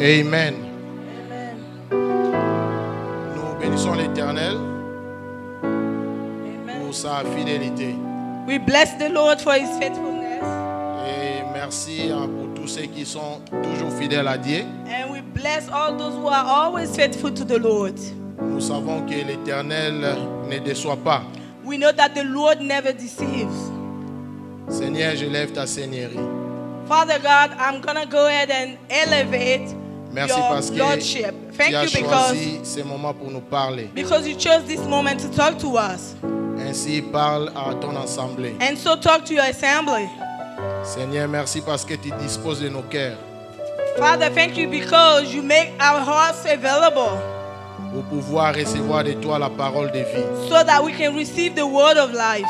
Amen. Nous bénissons l'Éternel pour sa fidélité. We bless the Lord for his faithfulness. Et merci pour tous ceux qui sont toujours fidèles à Dieu. And we bless all those who are always faithful to the Lord. Nous savons que l'Éternel ne déçoit pas. We know that the Lord never deceives. Seigneur, je lève ta seigneurie. Father God, I'm gonna go ahead and elevate Merci your parce que lordship. Thank tu as you choisi ce moment pour nous parler. Because you chose this moment to talk to us. Ainsi parle à ton assemblée. And so talk to your assembly. Seigneur, merci parce que tu disposes de nos cœurs. Father, thank you because you make our hearts available. Pour pouvoir recevoir de toi la parole de vie. So that we can receive the word of life.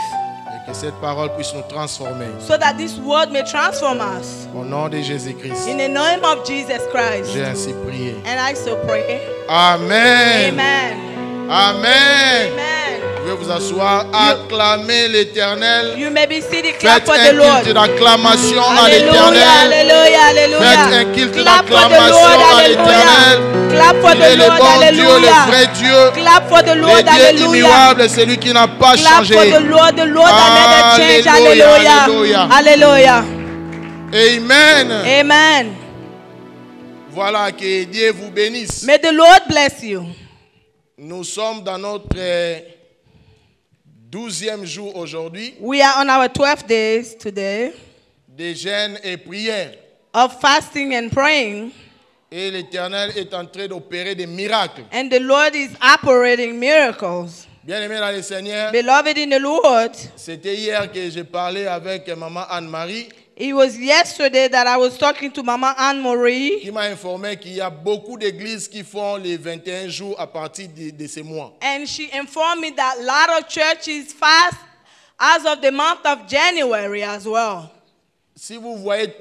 Que cette parole puisse nous transformer. So that this word may transform us. Au nom de Jésus-Christ. In the name of Jesus Christ. J'ai ainsi prié. And I so pray. Amen. Amen. Amen pouvez vous asseoir. Acclamez l'éternel. Faites un culte d'acclamation à l'éternel. Faites un culte d'acclamation à l'éternel. Il est le bon Dieu, le vrai Dieu. Le Dieu immuable, celui qui n'a pas changé. Alléluia. Alléluia. Amen. Amen. Voilà, que Dieu vous bénisse. May the Lord bless you. Nous sommes dans notre euh, Douzième jour aujourd'hui. We are on our 12 days today. De jeûnes et prières. Of fasting and praying. Et l'Éternel est en train d'opérer des miracles. And the Lord is operating miracles. Bien-aimé dans le Seigneur. Beloved in the Lord. C'était hier que j'ai parlé avec maman Anne-Marie. It was yesterday that I was talking to Mama Anne Marie. Qui m'a informé qu'il y a beaucoup d'églises qui font les 21 jours à partir de, de ce mois. And she informed me that a lot of churches fast as of the month of January as well. Si vous voyez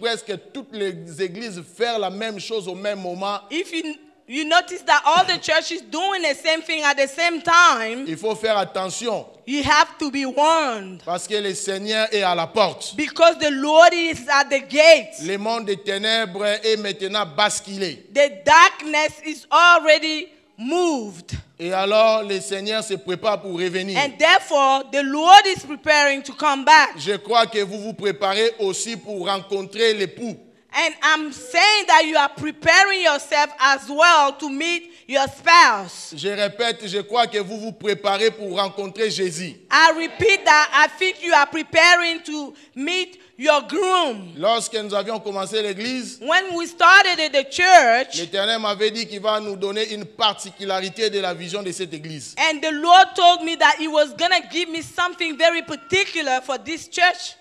presque toutes les églises faire la même chose au même moment. If you You notice that all the churches doing the same thing at the same time. Il faut faire attention. You have to be warned. Parce que le Seigneur est à la porte. Because the Lord is at the gate. Le monde des ténèbres est maintenant basculé. The darkness is already moved. Et alors le Seigneur se prépare pour revenir. And therefore the Lord is preparing to come back. Je crois que vous vous préparez aussi pour rencontrer l'époux. And I'm saying that you are preparing yourself as well to meet your spouse. Je répète, je crois que vous vous préparez pour rencontrer Jésus. I repeat that I think you are preparing to meet your groom. Lorsque nous avions commencé l'église, when we started the church, l'Éternel m'avait dit qu'il va nous donner une particularité de la vision de cette église. And the Lord told me that he was going to give me something very particular for this church.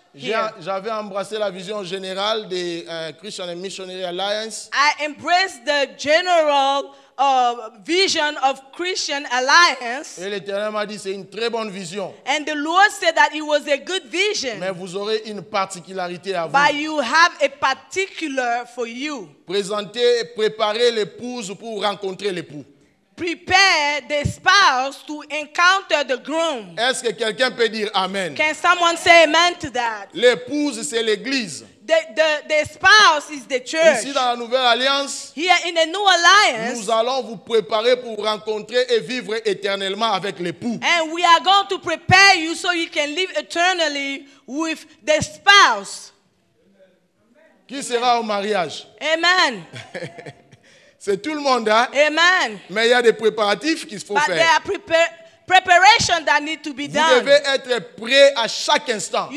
J'avais embrassé la vision générale des uh, Christian Missionary Alliance. I embraced the general uh, vision of Christian Alliance. Et l'Éternel m'a dit c'est une très bonne vision. And the Lord said that it was a good vision. Mais vous aurez une particularité à vous. But you have a particular for you. Présenter, préparer l'épouse pour rencontrer l'époux. Prepare the spouse to encounter the groom. Est-ce que quelqu'un peut dire Amen? Can someone say Amen to that? L'épouse, c'est l'église. The, the, the spouse is the church. Ici dans la nouvelle alliance, Here in the new alliance, nous allons vous préparer pour rencontrer et vivre éternellement avec l'époux. And we are going to prepare you so you can live eternally with the spouse. Qui sera au mariage? Amen. C'est tout le monde, hein? Amen. Mais il y a des préparatifs qu'il faut faire. Vous devez être prêt à chaque instant.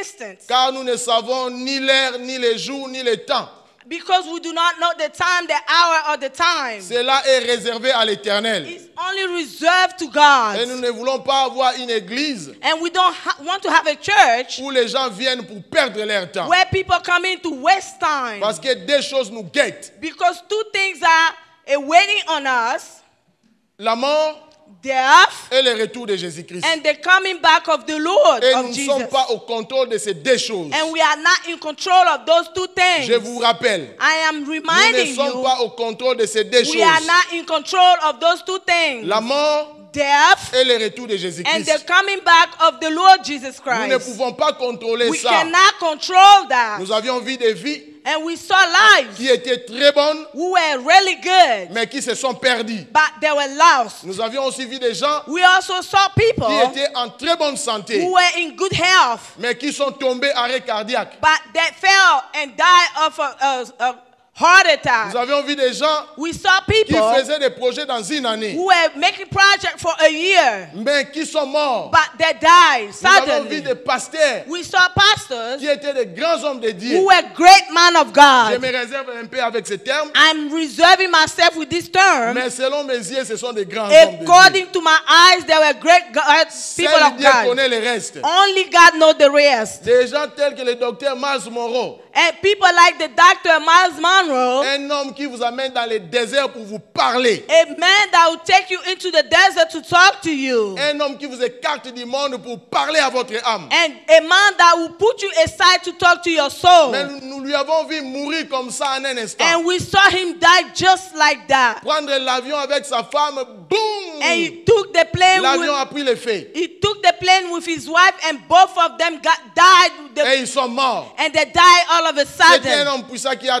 instant. Car nous ne savons ni l'heure, ni les jours, ni le temps. Because we do not know the time, the hour or the time. Cela est réservé à l'Éternel. It's only reserved to God. Et nous ne voulons pas avoir une église. And we don't want to have a church. Où les gens viennent pour perdre leur temps. Where people come in to waste time. Parce que deux choses nous guettent. Because two things are waiting on us. La mort et le retour de Jésus-Christ. et nous ne sommes pas au contrôle de ces deux choses. And Je vous rappelle. nous ne sommes pas au contrôle de ces deux choses. La mort et le retour de Jésus-Christ. Nous ne pouvons pas contrôler ça. Nous avions vu des vies And we saw lives qui étaient très bonnes, who were really good, mais qui se sont perdues. But they were lost. Nous avions aussi vu des gens we also saw people qui étaient en très bonne santé, who were in good health, mais qui sont tombés arrêt cardiaque. But they fell and died of a, a, a Heart attack. Nous avions vu des gens We saw people qui faisaient des projets dans une année. Who were making project for a year. Mais qui sont morts. But they died suddenly. Nous avons vu des pasteurs We saw pastors qui étaient des grands hommes de Dieu. Who were great men of God. Je me réserve un peu avec ce terme. I'm reserving myself with this term. Mais selon mes yeux, ce sont des grands hommes de Dieu. According to my eyes, they were great God, uh, people Seul of Dieu God. connaît le reste. Only God knows the rest. Des gens tels que le docteur Mars Moreau. And people like the doctor Miles Monroe general. Un homme qui vous amène dans le désert pour vous parler. A man that will take you into the desert to talk to you. Un homme qui vous écarte du monde pour parler à votre âme. And a man that will put you aside to talk to your soul. Mais nous lui avons vu mourir comme ça en un instant. And we saw him die just like that. Prendre l'avion avec sa femme, boum. And he took the plane. L'avion a pris l'effet. He took the plane with his wife and both of them got, died. The, Et ils sont morts. And they died all of a sudden. C'était un homme puissant qui a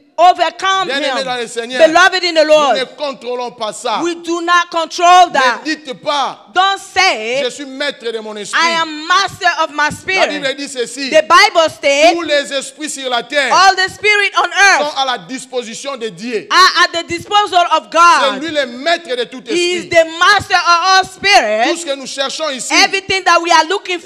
overcome Bien him. Dans le Seigneur, Nous ne contrôlons pas ça. Ne dites pas. Je suis maître de mon esprit. La Bible dit ceci. Tous les esprits sur la terre. Sont à la disposition de Dieu. Are at the C'est lui le maître de tout esprit. He is the master of all spirit. Tout ce que nous cherchons ici.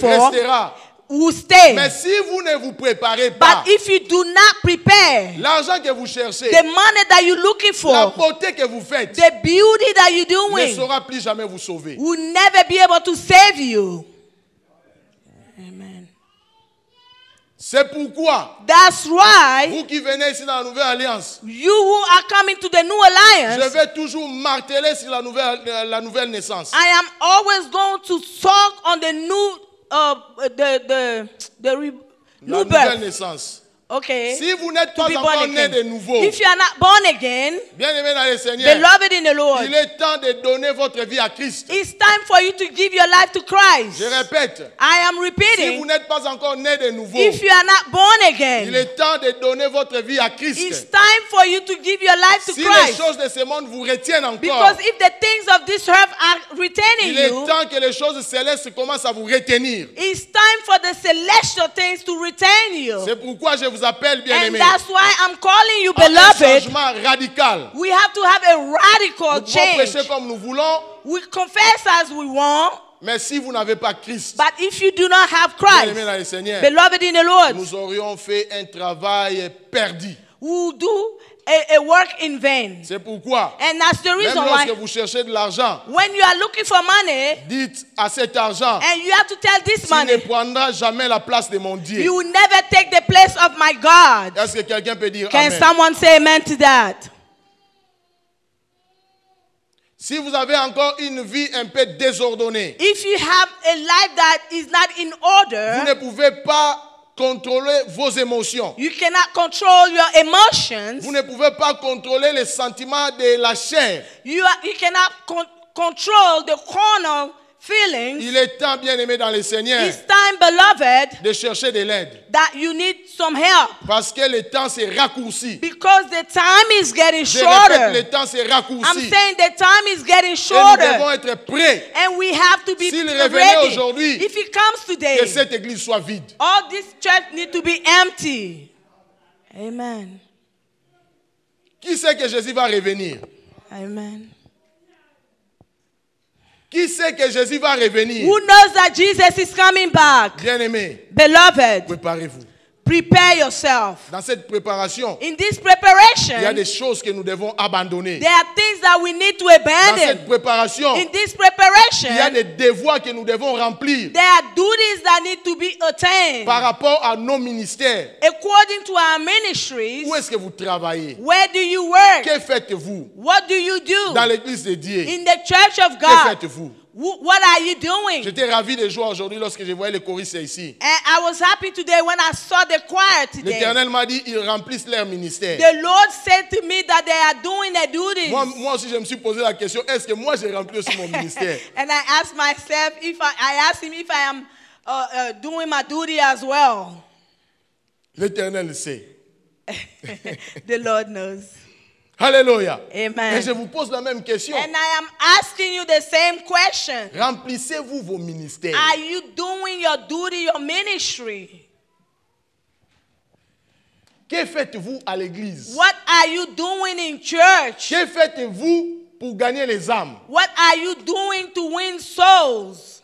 Restera. Will stay. Mais si vous ne vous préparez pas, But if you do not prepare, l'argent que vous cherchez, the money that you're looking for, la beauté que vous faites, the beauty that you're doing, ne saura plus jamais vous sauver. Will never be able to save you. Amen. C'est pourquoi That's why, vous qui venez ici dans la Nouvelle Alliance, you who are coming to the new alliance, je vais toujours marteler sur la nouvelle, euh, la nouvelle naissance. I am always going to talk on the new uh, the, the, the, re- Nobel. La nouvelle naissance. Si vous n'êtes pas encore né de nouveau, If bien aimé dans le Seigneur, il est temps de donner votre vie à Christ. Je répète. Si vous n'êtes pas encore né de nouveau, il est temps de donner votre vie à Christ. It's time for you si les choses de ce monde vous retiennent encore, il est temps que les choses célestes commencent à vous retenir. It's time for the celestial things to retain you. C'est pourquoi je vous vous appelle, bien aimé. And that's why I'm calling you beloved. Un changement radical. We have to have a radical nous change. Nous prêcher comme nous voulons. We confess as we want. Mais si vous n'avez pas Christ, But if you do not have Christ, bien-aimés dans le Seigneur, beloved in the Lord, nous aurions fait un travail perdu. We do a, work in vain. C'est pourquoi, And that's the même reason why, vous cherchez de l'argent, when you are looking for money, dites à cet argent, and you have to tell this tu ne money, prendras jamais la place de mon Dieu. you will never take the place of my God. Est-ce que quelqu'un peut dire Can Amen someone say amen to that? Si vous avez encore une vie un peu désordonnée, If you have a life that is not in order. vous ne pouvez pas contrôler vos émotions. You cannot control your emotions. Vous ne pouvez pas contrôler les sentiments de la chair. You, are, you cannot con control the corner feelings, il est temps, bien-aimé dans le Seigneur, de chercher de l'aide. That you need some help. Parce que le temps s'est raccourci. Because the time is getting Je shorter. Répète, le temps s'est raccourci. I'm saying the time is getting shorter. Et nous devons être prêts. And we have to be S'il revenait aujourd'hui, if he comes today, que cette église soit vide. All this church need to be empty. Amen. Qui sait que Jésus va revenir? Amen. Qui sait que Jésus va revenir? Bien-aimés, préparez-vous. Dans cette préparation, il y a des choses que nous devons abandonner. Dans cette préparation, il y a des devoirs que nous devons remplir. Par rapport à nos ministères. où est-ce que vous travaillez? Where Que faites-vous? Dans l'église de Dieu. In Que faites-vous? What are you doing? J'étais ravi de joie aujourd'hui lorsque je voyais les choristes ici. And I was happy today when I saw the choir today. L'Éternel m'a dit ils remplissent leur ministère. The Lord said to me that they are doing their duties. Moi, moi aussi je me suis posé la question est-ce que moi j'ai rempli aussi mon ministère? And I asked myself if I, I asked him if I am uh, uh, doing my duty as well. L'Éternel sait. the Lord knows. Alléluia. Amen. Et je vous pose la même question. And I am asking you the same question. Remplissez-vous vos ministères. Are you doing your duty, your ministry? Que faites-vous à l'église? What are you doing in church? Que faites-vous pour gagner les âmes? What are you doing to win souls?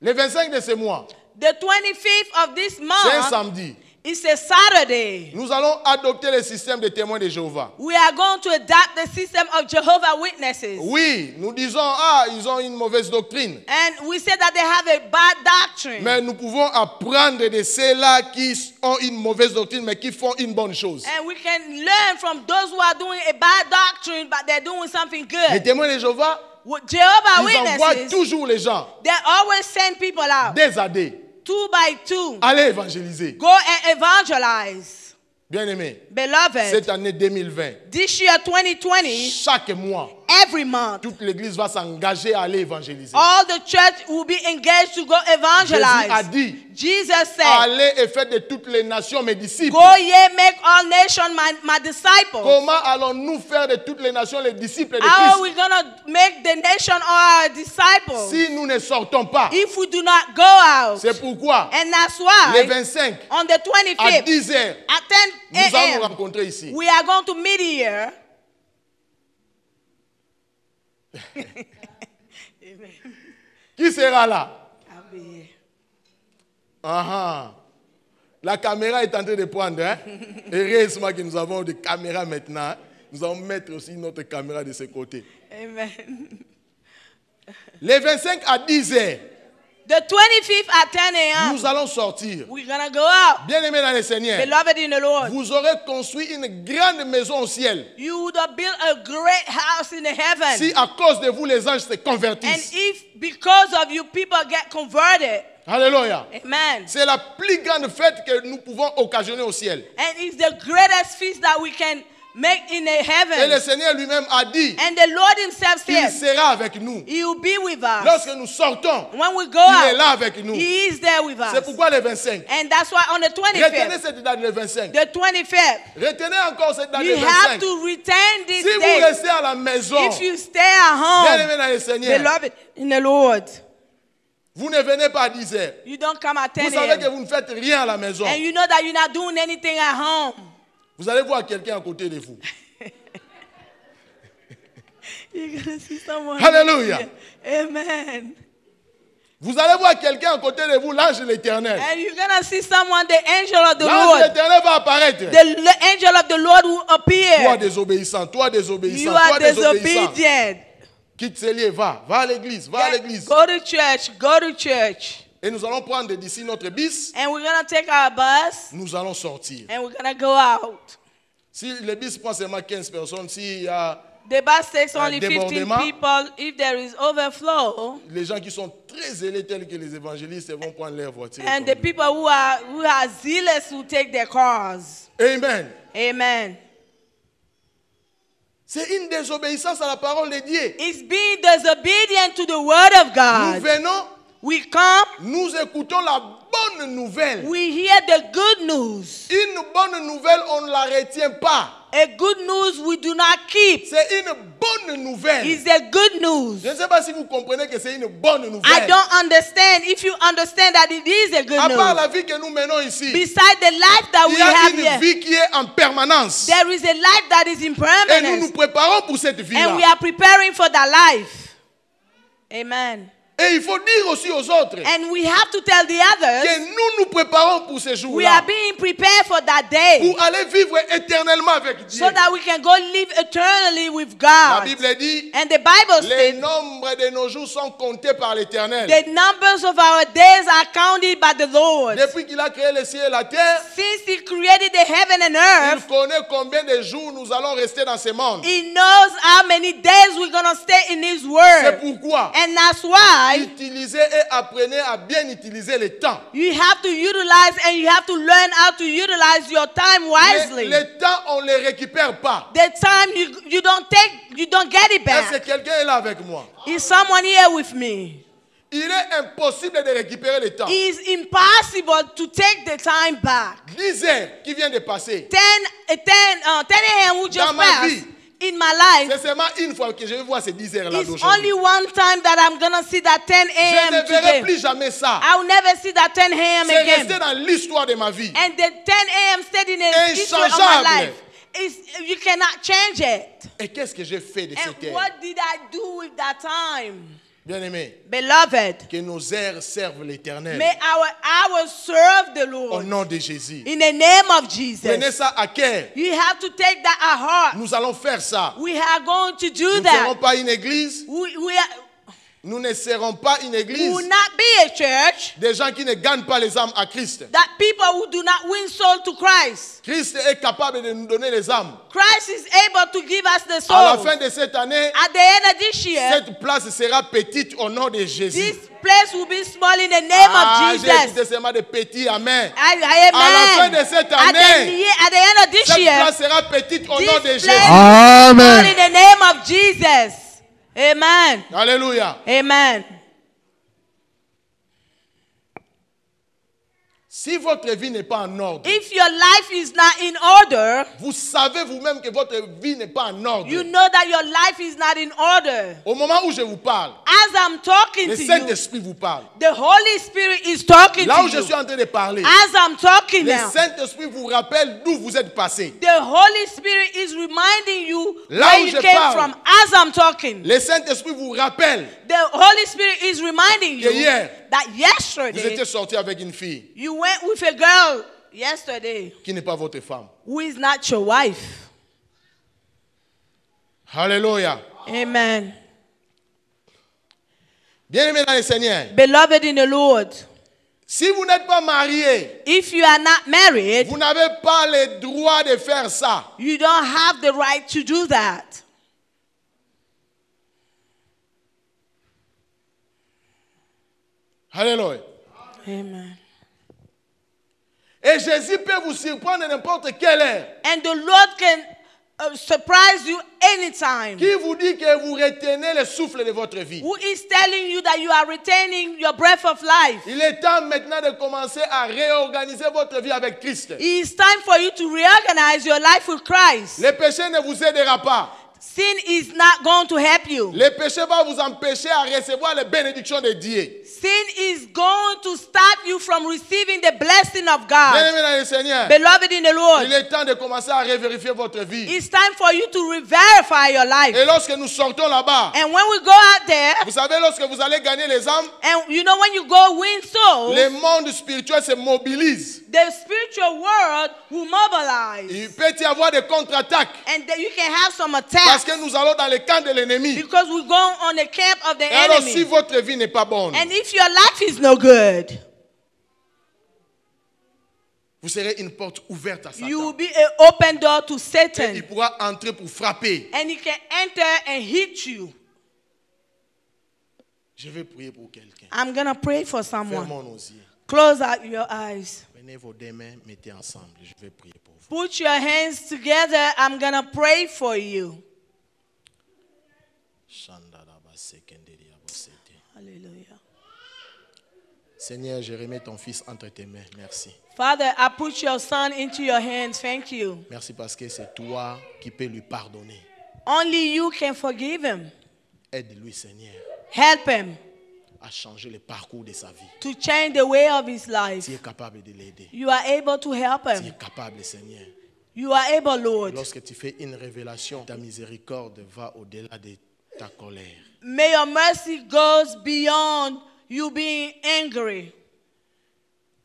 Le 25 de ce mois. The 25th of this month. C'est un samedi. It's a Saturday. Nous allons adopter le système des témoins de Jéhovah. We are going to adopt the system of Jehovah Witnesses. Oui, nous disons ah ils ont une mauvaise doctrine. And we say that they have a bad doctrine. Mais nous pouvons apprendre de ceux-là qui ont une mauvaise doctrine mais qui font une bonne chose. And we can learn from those who are doing a bad doctrine but they're doing something good. Les témoins de Jéhovah Jehovah ils Witnesses. Ils envoient toujours les gens. They always send people out. Des adés. Two by two. Allez évangéliser. Go and evangelize. Bien-aimé. Beloved. Cette année 2020. This year 2020. Chaque mois every month. Toute l'église va s'engager à aller évangéliser. All the church will be engaged to go evangelize. Jésus a dit, Jesus said, allez et faites de toutes les nations mes disciples. Go ye make all nations my, my disciples. Comment allons-nous faire de toutes les nations les disciples de Christ? How are we gonna make the nation our disciples? Si nous ne sortons pas. If we do not go out. C'est pourquoi. And that's why. Le 25. On the 25th. À 10 h At 10 nous allons nous rencontrer ici. We are going to meet here. Qui sera là ah, ah. La caméra est en train de prendre. Hein. Heureusement que nous avons des caméras maintenant. Hein. Nous allons mettre aussi notre caméra de ce côté. Amen. Les 25 à 10 heures, The 25th at 10 a.m. Nous allons sortir. We're gonna go out. bien aimé dans le Seigneur. Beloved in the Lord. Vous aurez construit une grande maison au ciel. You would have built a great house in heaven. Si à cause de vous les anges se convertissent. And if because of you people get converted. Alléluia. Amen. C'est la plus grande fête que nous pouvons occasionner au ciel. And it's the greatest feast that we can et le Seigneur lui-même a dit And sera avec nous. Lorsque nous sortons, il est là avec nous. C'est pourquoi le 25. And that's why on the 25 Retenez cette date 25. Retenez encore cette date 25. si vous restez à la maison, if you stay at home, vous ne venez pas à 10 You don't come vous savez que vous ne faites rien à la maison. And you know that you're not doing anything at home. Vous allez voir quelqu'un à côté de vous. Alléluia. Amen. Vous allez voir quelqu'un à côté de vous, l'ange de l'éternel. Eh, l'ange de l'éternel va apparaître. The, angel of the Lord will appear. Toi désobéissant, toi désobéissant, you toi désobéissant. Quitte ces lieux, va, va à l'église, va à l'église. Go to church, go to church. Et nous allons prendre d'ici notre bus. And we're gonna take our bus. Nous allons sortir. And we're gonna go out. Si le bus prend seulement 15 personnes, s'il y a The bus takes only 15 people if there is overflow. Les gens qui sont très zélés tels que les évangélistes vont prendre leur voiture. And the people who are who are zealous will take their cars. Amen. Amen. C'est une désobéissance à la parole de Dieu. It's being disobedient to the word of God. Nous venons We come. Nous écoutons la bonne nouvelle. We hear the good news. Une bonne nouvelle, on ne la retient pas. A good news we do not keep. C'est une bonne nouvelle. It's a good news. Je ne sais pas si vous comprenez que c'est une bonne nouvelle. I don't understand if you understand that it is a good à news. À part la vie que nous menons ici. Beside the life that we have here. Il y a une vie qui est en permanence. There is a life that is in permanence. Et nous nous préparons pour cette vie-là. And we are preparing for that life. Amen. Et il faut dire aussi aux autres And we have to tell the others que nous nous préparons pour ce jour-là. We are being prepared for that day. Pour aller vivre éternellement avec Dieu. So that we can go live eternally with God. La Bible dit And the Bible les says, nombres de nos jours sont comptés par l'Éternel. The numbers of our days are counted by the Lord. Depuis qu'il a créé les cieux et la terre, since he created the heaven and earth, il connaît combien de jours nous allons rester dans ce monde. He knows how many days we're gonna stay in his world. C'est pourquoi. And that's why Utilisez et apprenez à bien utiliser le temps. You have to utilize and you have to learn how to utilize your time wisely. Le, temps on le récupère pas. The time you, you don't take you don't get it back. Est-ce que quelqu'un est là avec moi? Is someone here with me? Il est impossible de récupérer le temps. It is impossible to take the time back. 10 heures qui vient de passer. 10, 10, eh, uh, 10 a.m. just passed in my life. C'est seulement une fois que je vais voir ces 10 heures là It's only one time that I'm gonna see that 10 a.m. Je ne verrai today. plus jamais ça. I will never see that 10 a.m. again. C'est resté dans l'histoire de ma vie. And the 10 a.m. stayed in the history of my life. It's, you cannot change it. Et qu'est-ce que j'ai fait de And cette heure? What did I do with that time? Bien-aimés, Beloved, que nos airs servent l'Éternel. May our hours serve the Lord. Au nom de Jésus. In the name of Jesus. Prenez ça à cœur. You have to take that at heart. Nous allons faire ça. We are going to do Nous that. Nous ne serons pas une église. We, we are, nous ne serons pas une église des gens qui ne gagnent pas les âmes à Christ. Christ. est capable de nous donner les âmes. À la fin de cette année, cette place sera petite au nom de Jésus. this place will be small in the name of ah, Jesus. amen. la fin de cette année, cette place sera petite au nom de Jésus. Amen. Amen. Hallelujah. Amen. Si votre vie n'est pas en ordre, vous savez vous-même que votre vie n'est pas en ordre. Au moment où je vous parle, le Saint-Esprit vous parle. The Holy Là où je suis en train de parler, le Saint-Esprit vous rappelle d'où vous êtes passé. Là où je parle, Le Saint-Esprit vous rappelle the hier, vous étiez sorti avec une fille. went with a girl yesterday. Qui n'est pas votre femme. Who is not your wife. Hallelujah. Amen. Bien-aimés dans le Seigneur. Beloved in the Lord. Si vous n'êtes pas marié, if you are not married, vous n'avez pas le droit de faire ça. You don't have the right to do that. Hallelujah. Amen. Et Jésus peut vous surprendre à n'importe quelle heure. And the Lord can uh, surprise you anytime. Qui vous dit que vous retenez le souffle de votre vie? Who is telling you that you are retaining your breath of life? Il est temps maintenant de commencer à réorganiser votre vie avec Christ. It is time for you to reorganize your life with Christ. Le péché ne vous aidera pas. Sin is not going to help you. Le péché va vous empêcher à recevoir les bénédictions de Dieu. Sin is going to stop you from receiving the blessing of God. Beloved in the Lord. Il est temps de commencer à revérifier votre vie. It's time for you to re-verify your life. Et lorsque nous sortons là-bas. And when we go out there. Vous savez lorsque vous allez gagner les âmes. And you know when you go win souls. Le monde spirituel se mobilise. The spiritual world will mobilize. Il peut y avoir des contre-attaques. And you can have some attacks. Parce que nous allons dans le camp de l'ennemi. Because we go on the camp of the enemy. alors si votre vie n'est pas bonne, And if your life is no good, vous serez une porte ouverte à Satan. You will be an open door to Satan. Et il pourra entrer pour frapper. And he can enter and hit you. Je vais prier pour quelqu'un. I'm gonna pray for someone. Fermons nos yeux. Close out your eyes. Prenez vos deux mains, mettez ensemble. Je vais prier pour vous. Put your hands together. I'm gonna pray for you. Alléluia. Seigneur, j'ai remis ton fils entre tes mains. Merci. Father, I put your son into your hands. Thank you. Merci parce que c'est toi qui peux lui pardonner. Only you can forgive him. Aide-lui, Seigneur. Help him. À changer le parcours de sa vie. To change the way of his life. Tu es capable de l'aider. You are able to help him. Tu es capable, Seigneur. You are able, Lord. Lorsque tu fais une révélation, ta miséricorde va au-delà de ta colère. May your mercy goes beyond you being angry.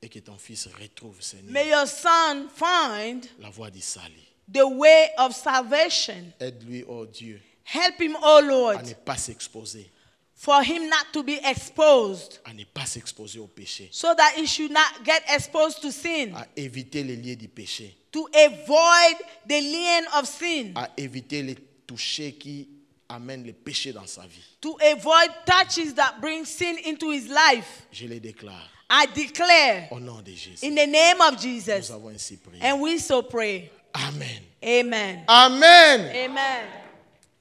Et que ton fils retrouve, Seigneur. May your son find la voie du salut. The way of salvation. Aide-lui, oh Dieu. Help him, oh Lord. À ne pas s'exposer. For him not to be exposed. À ne pas s'exposer au péché. So that he should not get exposed to sin. À éviter les liens du péché. To avoid the lien of sin. À éviter les touchés qui amène le péché dans sa vie. To avoid touches that bring sin into his life. Je le déclare. I declare. Au nom de Jésus. In the name of Jesus. Nous avons ainsi prié. And we so pray. Amen. Amen. Amen. Amen.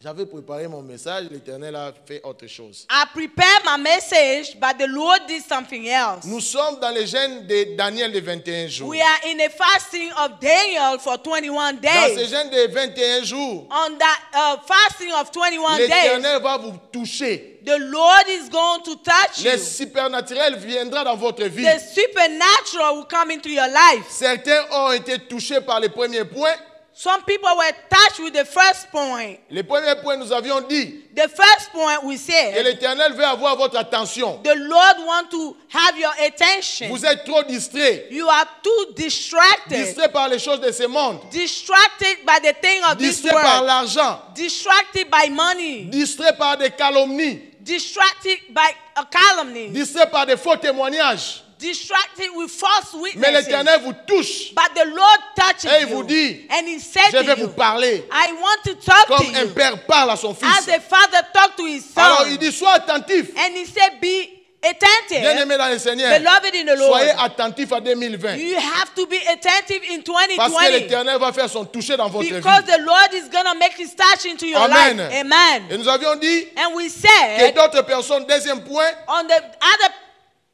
J'avais préparé mon message, l'Éternel a fait autre chose. I prepared my message, but the Lord did something else. Nous sommes dans les gènes de Daniel de 21 jours. We are in a fasting of Daniel for 21 days. Dans ces gènes de 21 jours. On that uh, fasting of 21 days. L'Éternel va vous toucher. The Lord is going to touch you. Le supernaturel viendra dans votre vie. The supernatural will come into your life. Certains ont été touchés par les premiers points. Some people were touched with the first point. Le premier point, nous avions dit. The first point we said. Que l'Éternel veut avoir votre attention. The Lord want to have your attention. Vous êtes trop distrait. You are too distracted. Distrait par les choses de ce monde. Distracted by the things of this world. Distrait par l'argent. Distracted by money. Distrait par des calomnies. Distracted by a calumny. Distrait par des faux témoignages. Distracted with false witnesses. Mais l'Éternel vous touche. But the Lord touches Et il vous dit, you. And he said je vais vous parler. I want to talk comme to un you. père parle à son fils. As a father talk to his son. Alors il dit, sois attentif. And he said, be attentive. Bien-aimé dans le Seigneur. Beloved in the Lord. Soyez attentif à 2020. You have to be attentive in 2020. Parce que l'Éternel va faire son toucher dans votre Because vie. Because the Lord is going to make his touch into your Amen. life. Amen. Et nous avions dit And we said, que d'autres personnes, deuxième point, on the other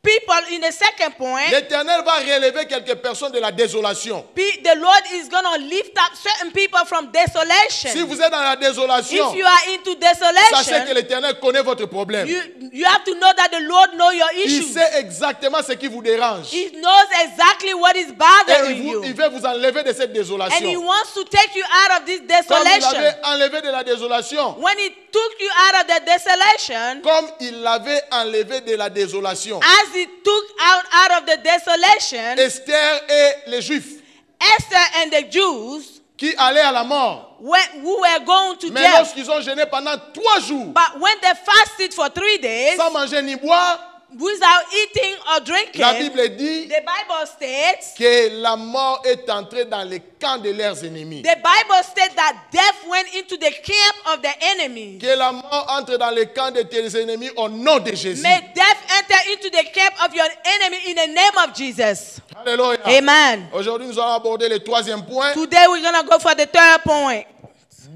People in a second point. L'Éternel va relever quelques personnes de la désolation. The Lord is going to lift up certain people from desolation. Si vous êtes dans la désolation, If you are into desolation, sachez que l'Éternel connaît votre problème. You, you have to know that the Lord know your issues. Il sait exactement ce qui vous dérange. He knows exactly what is bothering Et vous, you. Il veut vous enlever de cette désolation. And he wants to take you out of this desolation. Quand vous l'avez enlevé de la désolation, When he took you out of the desolation, comme il l'avait enlevé de la désolation, as he took out, out of the desolation, Esther et les Juifs, Esther and the Jews, qui allaient à la mort. When, who were going to Mais lorsqu'ils ont jeûné pendant trois jours, but when they fasted for three days, sans manger ni boire, without eating or drinking, la Bible dit the Bible states, que la mort est entrée dans les camps de leurs ennemis. The Bible states that death went into the camp of the enemy. Que la mort entre dans les camps de tes ennemis au nom de Jésus. May death enter into the camp of your enemy in the name of Jesus. Alléluia. Amen. Aujourd'hui, nous allons aborder le troisième point. Today we're going to go for the third point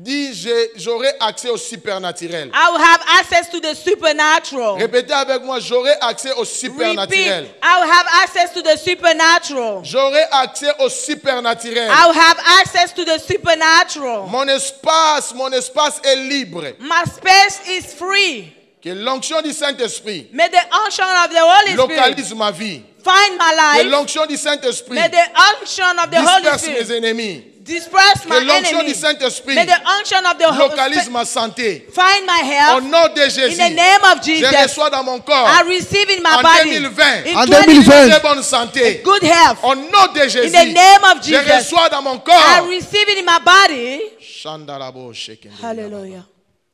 dit j'aurai accès au supernaturel. I will have access to the supernatural. Répétez avec moi, j'aurai accès au supernaturel. Repeat, I will have access to the supernatural. J'aurai accès au supernaturel. I will have access to the supernatural. Mon espace, mon espace est libre. My space is free. Que l'onction du Saint-Esprit localise ma vie. Find my life. Que l'onction du Saint-Esprit disperse mes ennemis. Disperse my l'onction du Saint-Esprit May the unction of the Holy localise ma santé. Find my health. Au nom de Jésus. In the name of Jesus. Je reçois dans mon corps. I receive in my en body. 2020. In en 2020. Très bonne santé. Good health. Au nom de Jésus. In the name of Jesus. Je reçois dans mon corps. I receive it in my body. Hallelujah.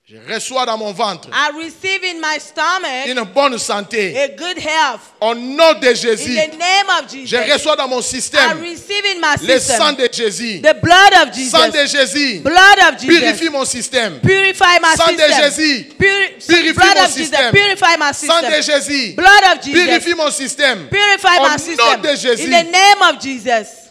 Je reçois dans mon ventre I receive in my stomach une bonne santé. A good health. Au nom de Jésus, in the name of Jesus, je reçois dans mon système I receive in my le system, sang de Jésus. The blood of Jesus. Sang de Jésus. Blood of Jesus. Purifie mon système. Purify my sang system. de Jésus. Puri purifie blood mon of système. Purify my system. Sang de Jésus. Blood of Jesus. Purifie mon système. Purify Au my system. Au nom de Jésus. In the name of Jesus.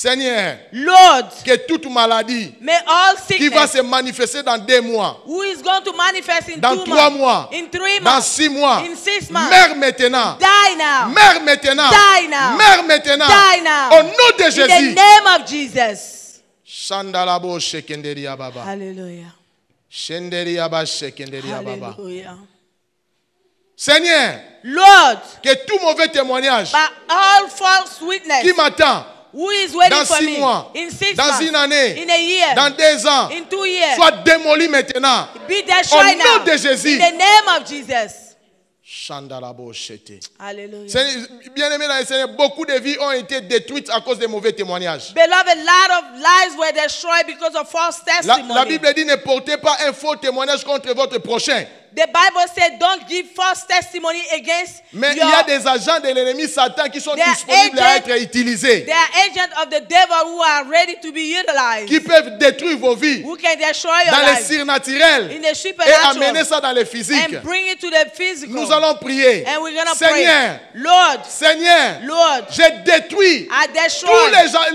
Seigneur, Lord, que toute maladie may all sickness, qui va se manifester dans deux mois, who is going to manifest in dans two trois months, mois, in three months, dans six mois, in six months, mère maintenant, die now, Meurt maintenant, die now, Meurt maintenant, die now, au nom de Jésus. In the name of Jesus. Shandalabo shekenderi ababa. Hallelujah. Shenderi ababa shekenderi ababa. Hallelujah. Seigneur, Lord, que tout mauvais témoignage all false witness, qui m'attend Who is waiting dans for me? mois, in six dans months, une année, in a year, dans deux ans, in two years, soit démoli maintenant. Be Au nom now, de Jésus. In the name of Jesus. Alléluia. Bien aimé dans le Seigneur, beaucoup de vies ont été détruites à cause des mauvais témoignages. Beloved, lot of lives were destroyed because of false testimony. La, la Bible dit ne portez pas un faux témoignage contre votre prochain. The Bible said, don't give false testimony against Mais your, il y a des agents de l'ennemi Satan qui sont disponibles agent, à être utilisés. They are agents of the devil who are ready to be utilized. Qui peuvent détruire vos vies. Who can destroy your dans les surnaturels. In the supernatural. Et amener ça dans le physique. And bring it to the physical. Nous allons prier. And we're gonna Seigneur, pray. Lord, Seigneur, Lord, je détruis I destroy tous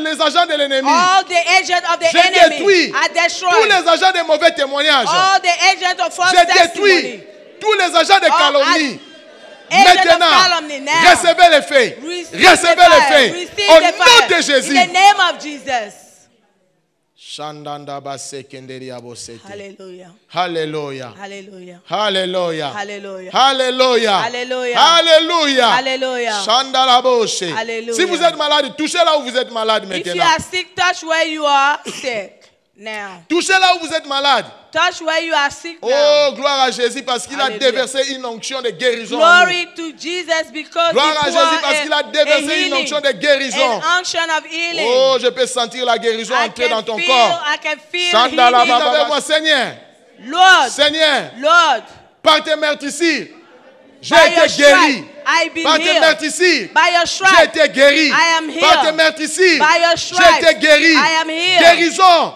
les, les agents de l'ennemi. All the agents of the je enemy. Détruis I destroy tous les agents de mauvais témoignages. All the agents of false je détruis tous les agents de oh, calomnie. Ah, maintenant, recevez les faits. Recevez les faits. Au nom de Jésus. In the name of Jesus. Hallelujah. Hallelujah. Hallelujah. Hallelujah. Hallelujah. Hallelujah. Hallelujah. Hallelujah. Si vous êtes malade, touchez là où vous êtes malade maintenant. If you are sick, touch where you are sick. Now. Touchez là où vous êtes malade. Touch where you are sick Oh, gloire à Jésus parce qu'il a déversé une onction de guérison. Glory to Jesus because gloire à Jésus parce qu'il a déversé une onction de guérison. of healing. Oh, je peux sentir la guérison entrer dans ton corps. I can feel Chante avec moi, Seigneur. Lord, Seigneur. Lord. Par tes ici. J'ai été guéri. Par tes meurtres ici, j'ai été guéri. Par tes meurtres ici, j'ai été guéri. Guérison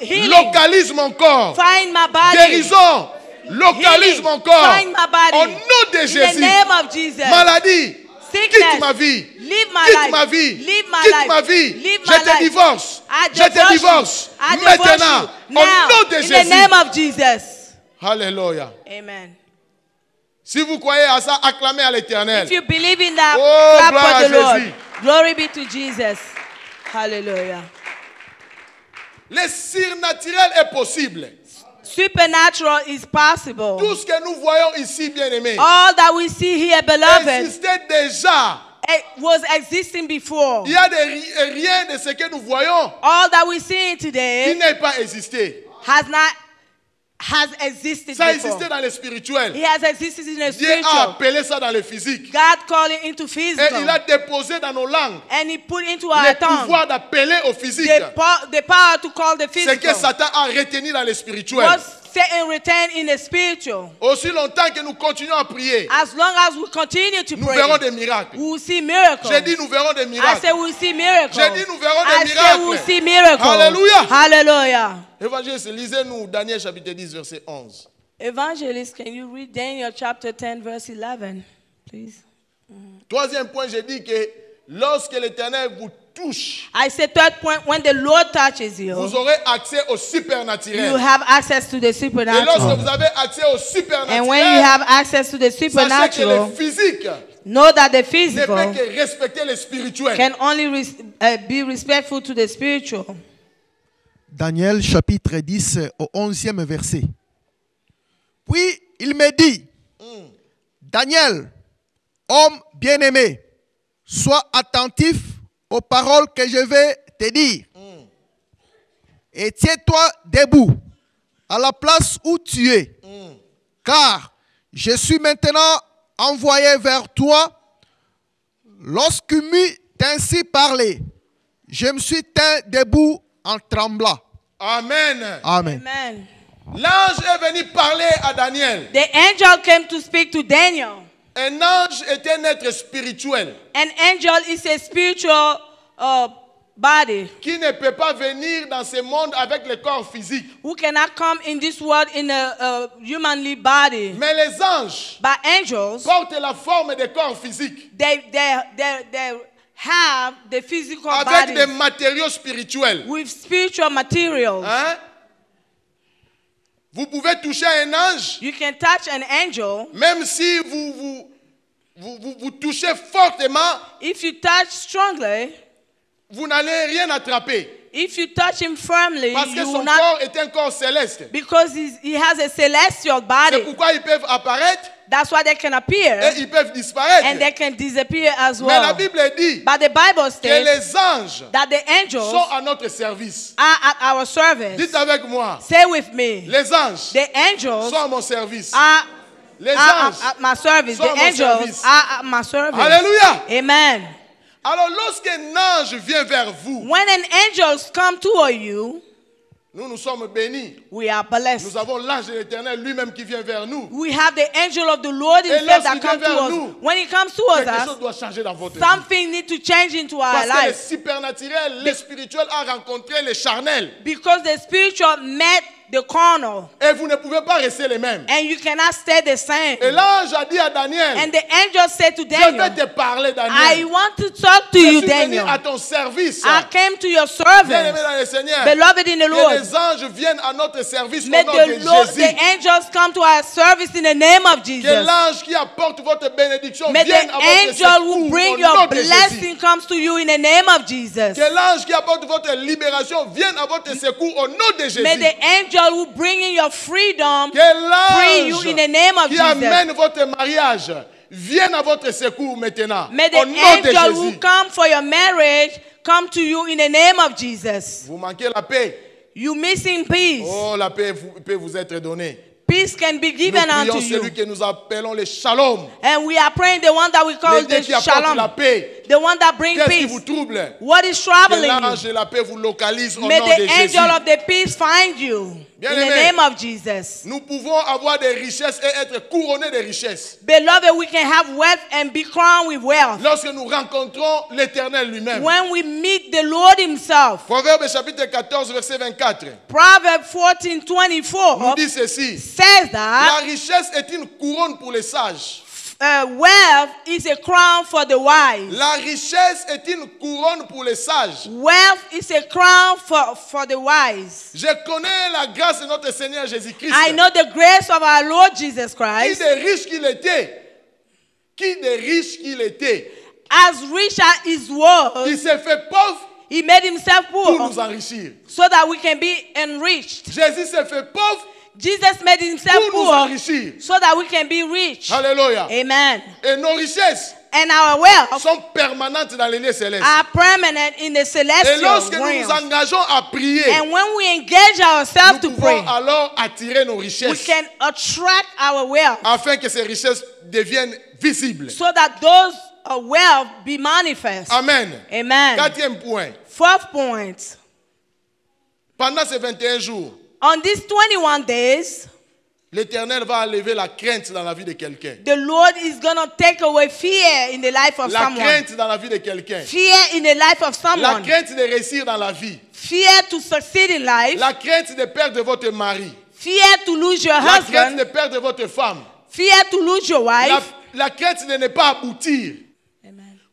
healing. Localise mon corps. Find my body. Guérison. Localise mon corps. Find my body. Au nom de Jésus. In the name of Jesus. Maladie. Sickness. Quitte ma vie. Leave my Quitte life. ma vie. Leave my Quitte life. ma vie. Leave my je te divorce. I je te divorce. I Maintenant. au nom de in Jésus. In the name of Jesus. Hallelujah. Amen. Si vous croyez à ça, acclamez à l'éternel. If you believe in that, oh, gloire à Jésus. Lord. Glory be to Jesus. Hallelujah. Le surnaturel est possible. Supernatural is possible. Tout ce que nous voyons ici, bien-aimés, All that we see here, beloved, existait déjà. It was existing before. Il y a de, rien de ce que nous voyons. All that we see today. Qui n'a pas existé. Has not Has existed ça existait dans le spirituel. He has existed in the Dieu a appelé ça dans le physique. God called it into physical. Et il a déposé dans nos langues And he put into our le pouvoir d'appeler au physique. The, po the power to call the physical. C'est que Satan a retenu dans le spirituel. Fait un return in the spiritual. Aussi longtemps que nous continuons à prier, as long as we continue to nous pray, verrons des miracles. We will see miracles. J'ai dit nous verrons des miracles. I say we will see miracles. J'ai dit nous verrons I des miracles. I say we will see miracles. Alléluia. Hallelujah. Évangéliste, lisez-nous Daniel chapitre 10 verset 11. Evangelist, can you read Daniel chapter 10 verse 11, please? Troisième point, j'ai dit que lorsque l'Éternel vous touche, I say third point, when the Lord touches you, vous aurez accès au supernaturel. You have access to the supernatural. Et lorsque vous avez accès au supernatuel, and when you have access to the supernatural, sachez que le physique know that the physical ne peut respecter le spirituel. can only res uh, be respectful to the spiritual. Daniel chapitre 10 au 11e verset. Puis il me dit, hmm. Daniel, homme bien-aimé, sois attentif aux paroles que je vais te dire. Et tiens-toi debout à la place où tu es, car je suis maintenant envoyé vers toi. Lorsque mu ainsi parlé, je me suis teint debout en tremblant. Amen. Amen. L'ange est venu parler à Daniel. The angel came to speak to Daniel. Un ange est un être spirituel. An angel is a spiritual uh, body. Qui ne peut pas venir dans ce monde avec le corps physique. Who cannot come in this world in a, a humanly body. Mais les anges But angels, portent la forme des corps physiques. They, they, they, they have the physical Avec body. des matériaux spirituels. With spiritual materials. Hein? Vous pouvez toucher un ange. Même si vous vous, vous, vous, touchez fortement. Vous n'allez rien attraper. If you touch him firmly, Parce que you son will not, est un corps céleste. because he has a celestial C'est body, pourquoi ils peuvent apparaître that's why they can appear et ils peuvent disparaître. and they can disappear as Mais la well. Bible dit But the Bible que says les anges that the angels sont à notre service. are at our service. Dites avec moi, Say with me, les anges the angels sont à mon service. are Les anges at my service. The angels service. are at my service. Alléluia. Amen. Alors lorsqu'un ange vient vers vous, when an angel comes toward you, nous nous sommes bénis. We are blessed. Nous avons l'ange de l'Éternel lui-même qui vient vers nous. We have the angel of the Lord himself that comes to us. when he comes to us, something vie. need to change into our Parce life. Parce que le supernaturel, le spirituel a rencontré le charnel. Because the spiritual met the corner. Et vous ne pouvez pas rester les mêmes. And you stay the same. Et l'ange a dit à Daniel. And the angel said to Daniel. Je vais te parler, Daniel. I want to talk to je you, suis à ton service. I came to your service. Bien dans le Seigneur. the les anges viennent à notre service angels come to our service in the name of Jesus. Que l'ange qui apporte votre bénédiction vienne à votre to in the name of Jesus. Que l'ange qui apporte votre libération vienne à votre secours au nom de Jésus angel who bring in your freedom free you in the name of qui Jesus. amène votre mariage vienne à votre secours maintenant. May the au nom angel de Jésus. come for your marriage come to you in the name of Jesus. Vous manquez la paix. You missing peace. Oh, la paix vous, peut vous être donnée. Peace can be given nous prions unto celui you. que nous appelons le shalom. And we are praying the one that we call the shalom. La paix. The one that brings quest qui peace. vous trouble? What is troubling Que l'ange de la paix vous localise au May nom de Jésus. May the angel of the peace find you. Bien In aimé, the name of Jesus. Nous pouvons avoir des richesses et être couronnés de richesses. Beloved, we can have wealth and be crowned with wealth. Lorsque nous rencontrons l'Éternel lui-même. When we meet the Lord himself. Proverbes chapitre 14 verset 24. Proverbs 14:24. Il Nous dit ceci. Says that. La richesse est une couronne pour les sages. Uh, wealth is a crown for the wise. La richesse est une couronne pour les sages. Wealth is a crown for, for the wise. Je connais la grâce de notre Seigneur Jésus-Christ. I know the grace of our Lord Jesus Christ. Qui de riche qu'il était. Qui de riche qu'il était. As rich as he was. Il s'est fait pauvre He made himself poor. Pour nous enrichir. So that we can be enriched. Jésus s'est fait pauvre Jesus made himself pour nous enrichir. so that we can be rich. Hallelujah. Amen. Et nos richesses and our wealth sont permanentes dans les lieux célestes. Are permanent in the celestial Et lorsque realms. nous engageons à prier, and when we engage ourselves nous to pray, alors attirer nos richesses. We can attract our wealth. Afin que ces richesses deviennent visibles. So that those uh, wealth be manifest. Amen. Amen. Quatrième point. Fourth point. Pendant ces 21 jours, on these 21 days, L'Éternel va enlever la crainte dans la vie de quelqu'un. The Lord is going to take away fear in the life of la someone. La crainte dans la vie de quelqu'un. Fear in the life of someone. La crainte de réussir dans la vie. Fear to succeed in life. La crainte de perdre votre mari. Fear to lose your husband. La crainte de perdre votre femme. Fear to lose your wife. La, la crainte de ne pas aboutir.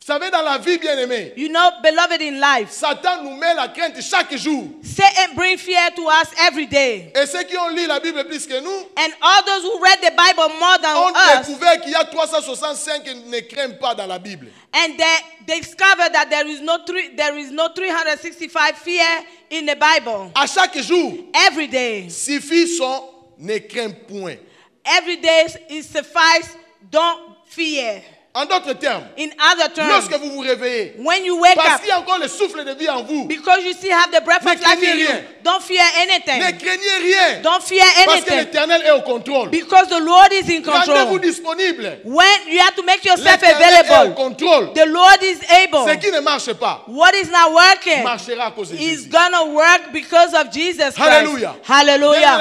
Vous savez, dans la vie, bien aimé you know, beloved in life, Satan nous met la crainte chaque jour. Satan bring fear to us every day. Et ceux qui ont lu la Bible plus que nous, and all those who read the Bible more than ont découvert qu'il y a 365 ne craignent pas dans la Bible. And they, they discovered that there is no three, there is no 365 fear in the Bible. À chaque jour, every day, suffit son ne craint point. Every day is suffice, don't fear. En d'autres termes, In other terms, lorsque vous vous réveillez, when you wake parce qu'il y a encore le souffle de vie en vous, because you still have the breath of life in you, don't fear anything. Ne craignez rien. Don't fear anything. Parce que l'Éternel est au contrôle. Because the Lord is in control. Rendez-vous disponible. When you have to make yourself available. Est au contrôle. The Lord is able. Ce qui ne marche pas. What is not working. Marchera à cause de Jésus. Is gonna work because of Jesus Christ. Hallelujah. Hallelujah.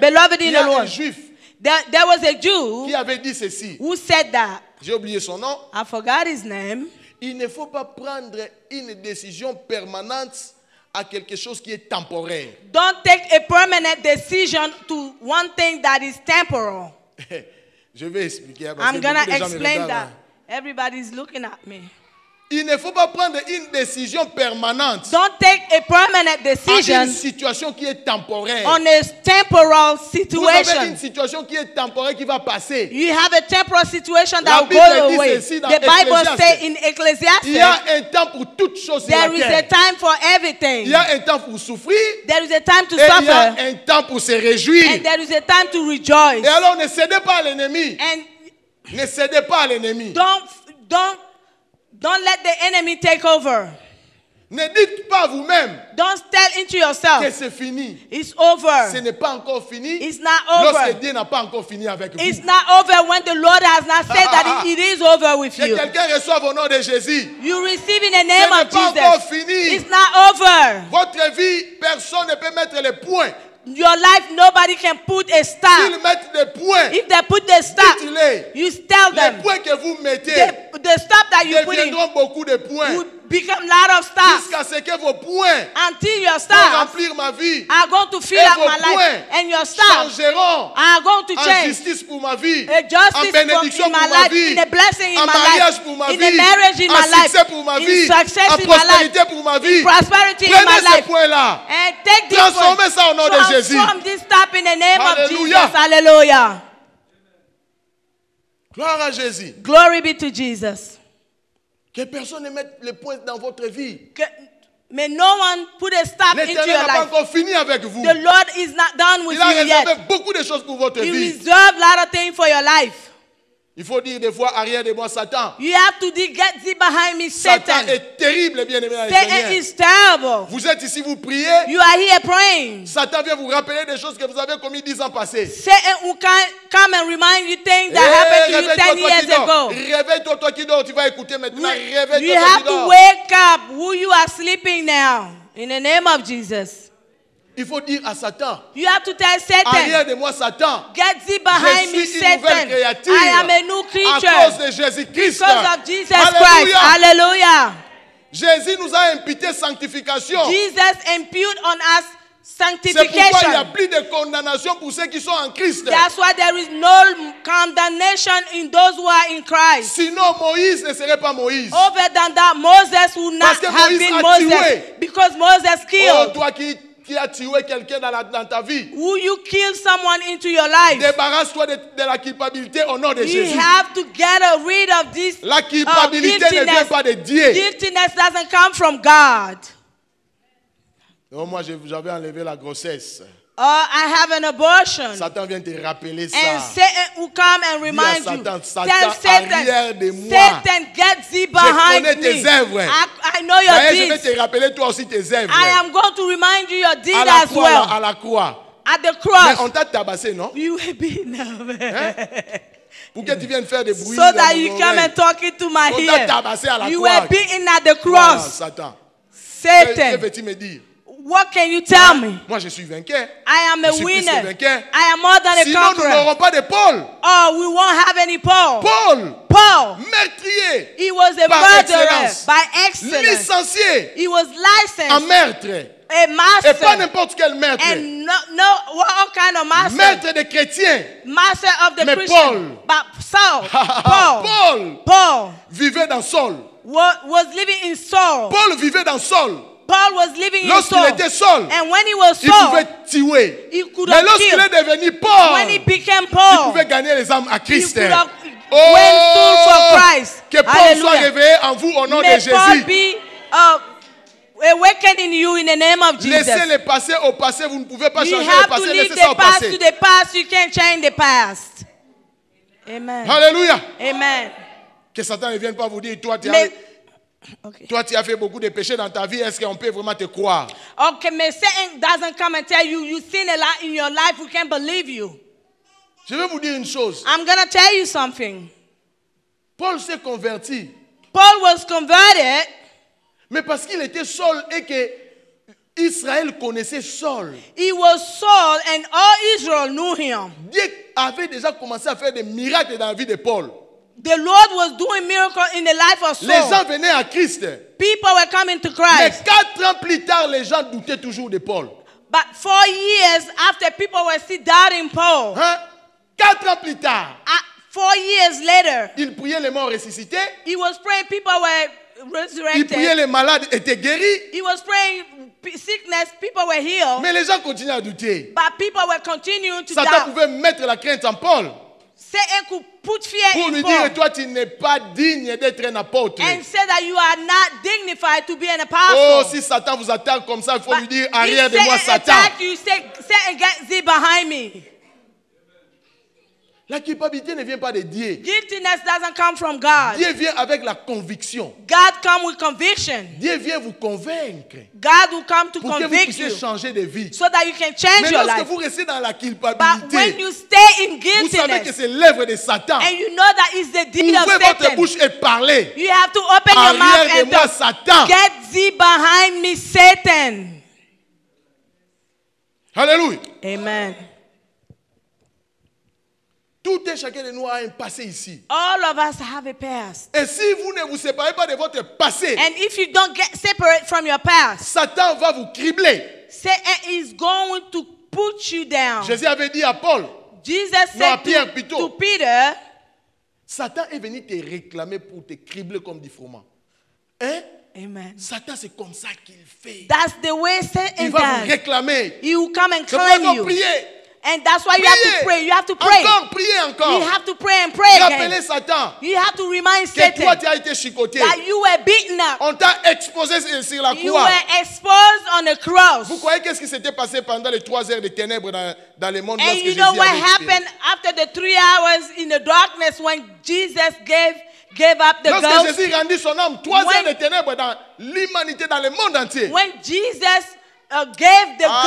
Beloved in the Lord. Juif there, there was a Jew qui avait dit ceci. Who said that? J'ai oublié son nom. I forgot his name. Il ne faut pas prendre une décision permanente à quelque chose qui est temporaire. Don't take a permanent decision to one thing that is temporal. Je vais expliquer. I'm gonna explain that. Hein. Everybody's looking at me. Il ne faut pas prendre une décision permanente. Don't take a permanent decision. À une situation qui est temporaire. On a temporal situation. Vous avez une situation qui est temporaire qui va passer. You have a temporal situation that will go away. The Bible says in Ecclesiastes. Il y a un temps pour toutes choses There la is terre. a time for everything. Il y a un temps pour souffrir. There is a time to et suffer. Il y a un temps pour se réjouir. And there is a time to rejoice. Et alors ne cédez pas à l'ennemi. Ne cédez pas à l'ennemi. Don't don't Don't let the enemy take over. Ne dites pas vous-même. Don't tell into yourself. Que c'est fini. It's over. Ce n'est pas encore fini. It's not over. Lorsque Dieu n'a pas encore fini avec It's vous. It's not over when the Lord has not said that ah, ah, it ah. is over with que you. Que quelqu'un reçoive au nom de Jésus. You receive in the name Ce of pas Encore fini. It's not over. Votre vie, personne ne peut mettre les points your life, nobody can put a star. des points. If they put the star, you tell them. Les points que vous mettez, the, the star that you put in, de points. become of Jusqu'à que vos points Until remplir ma vie. vos points changeront going justice pour ma vie. bénédiction pour, ma vie. mariage pour ma vie. succès pour ma vie. prospérité pour ma vie. Prenez in là Transformez ça au nom de Jésus. Transform Gloire à Jésus. Glory be to Jesus. Que personne ne mette le point dans votre vie. mais no one put a stop into your life. pas encore fini avec vous. The Lord is not done with Il you yet. Il a réservé beaucoup de choses pour votre vie. He reserved a lot of things for your life. Il faut dire des fois arrière de moi Satan. You have to get, behind me Satan. Satan est terrible bien aimé Satan is terrible. Vous êtes ici vous priez. You are here praying. Satan vient vous rappeler des choses que vous avez commises dix ans passés. Satan will come and remind you things that hey, happened to you 10 years ago. Réveille-toi toi qui dors, tu vas écouter maintenant. Réveille-toi You have to wake up who you are sleeping now in the name of Jesus. Il faut dire à Satan. You have to tell Satan. Arrière de moi, Satan. Get thee behind me, Satan. I am a new creature. À cause de Jésus Christ. Because of Jesus Christ. Alléluia. Jésus nous a imputé sanctification. Jesus imputed on us sanctification. C'est pourquoi il n'y a plus de condamnation pour ceux qui sont en Christ. That's why there is no condemnation in those who are in Christ. Sinon Moïse ne serait pas Moïse. Over than that, Moses would not Parce que have Moïse been Moses because Moses oh, killed. Oh, toi qui qui a tué quelqu'un dans, dans, ta vie. Who you kill someone into your life. Débarrasse-toi de, de, la culpabilité au nom de you Jésus. Have to get rid of this, la uh, culpabilité uh, ne vient pas de Dieu. Guiltiness doesn't come from God. Non, moi, j'avais enlevé la grossesse. Oh, I have an abortion. Satan vient te rappeler ça. And Satan will come and remind you. Satan, Satan, arrière de moi. Satan, get thee behind je connais tes œuvres. I, I, know your deeds. Je vais te rappeler toi aussi tes œuvres. I am going to remind you your deeds as croix, well. À la croix. At the cross. Mais on t'a tabassé, non? You have been. hein? Pour que tu viennes faire des bruits. So that you come and talk into my on ear. On t'a tabassé à la you croix. You were beaten at the cross. Ah, Satan. Satan. Que, que veux-tu me dire? What can you tell me? Moi, je suis vainqueur. I am a winner. I am more than a conqueror. Sinon, nous n'aurons pas de Paul. Oh, we won't have any Paul. Paul. Paul. Meurtrier. He was a murderer excellence. by excellence. Licencié. He was licensed. Un meurtre. A master. Et pas n'importe quel maître. And no, no, what kind of master? Maître des chrétiens. Master of the Mais Christian. Paul. But Saul. Paul. Paul. Paul. Vivait dans Saul. Was, was living in Saul. Paul vivait dans Saul. Paul was living lorsqu'il était seul, and when he was Saul, il pouvait tuer. He could Mais lorsqu'il est devenu Paul, when he became Paul, il pouvait gagner les âmes à Christ. Oh, for Christ. que Paul soit réveillé en vous au nom de Jésus. Be, uh, in you in the name of Jesus. Laissez le passé au passé, vous ne pouvez pas changer le passé. Laissez le ça au passé. You to leave the past to the past. can't change the past. Amen. Hallelujah. Amen. Que Satan ne vienne pas vous dire, toi, tu as toi, tu as fait beaucoup de péchés dans ta vie. Est-ce qu'on peut vraiment te croire? Okay, Satan doesn't come and you a lot in your life. believe you. Je vais vous dire une chose. I'm tell you something. Paul s'est converti. Paul was converted. Mais parce qu'il était seul et que Israël connaissait seul He was Saul and all Israel knew him. Dieu avait déjà commencé à faire des miracles dans la vie de Paul. The Lord was doing miracles in the life of Saul. Les gens venaient à Christ. People were coming to Christ. Mais quatre ans plus tard, les gens doutaient toujours de Paul. But four years after, people were still doubting Paul. Hein? Quatre ans plus tard. Uh, four years later. Il priait les morts ressuscités. He was praying. People were Resurrected. Il priait les malades étaient guéris. He was praying sickness, people were healed. Mais les gens continuaient à douter. But people were continuing to Satan doubt. pouvait mettre la crainte en Paul. C'est un coup pour lui dire toi tu n'es pas digne d'être un apôtre. And say that you are not dignified to be an apostle. Oh si Satan vous attaque comme ça, il faut But lui dire arrière de moi Satan. You say, say, behind me. La culpabilité ne vient pas de Dieu. Guiltiness doesn't come from God. Dieu vient avec la conviction. God come with conviction. Dieu vient vous convaincre. God will come to you. pour que vous puissiez changer de vie. So that you can change Mais your lorsque vous restez dans la culpabilité, when you stay in guiltiness, vous savez que c'est l'œuvre de Satan. And you know that it's the deed of Satan. votre bouche et parlez. You have to open your mouth and moi, Satan. Get thee behind me, Satan. Hallelujah. Amen. Tout et chacun de nous a un passé ici. All of us have a past. Et si vous ne vous séparez pas de votre passé, And if you don't separate from your past, Satan va vous cribler. Satan is going to put you down. Jésus avait dit à Paul, Jesus said à Pierre, plutôt, to Peter, Satan est venu te réclamer pour te cribler comme du froment. Hein? Amen. Satan, c'est comme ça qu'il fait. That's the way Satan Il va vous réclamer. He will come and claim you. prier. And that's why you have to pray. You have to pray. Encore, encore. You have to pray and pray again. Satan. You have to remind Satan toi, tu as été that you were beaten up. On t'a exposé sur la croix. You were exposed on the cross. Vous croyez qu'est-ce qui s'était passé pendant les trois heures de ténèbres dans, dans le monde And you know Jésus what happened after the three hours in the darkness when Jesus gave gave up the Lorsque ghost. Jésus rendit son âme trois heures de ténèbres dans l'humanité, dans le monde entier. When Jesus uh, gave the ah,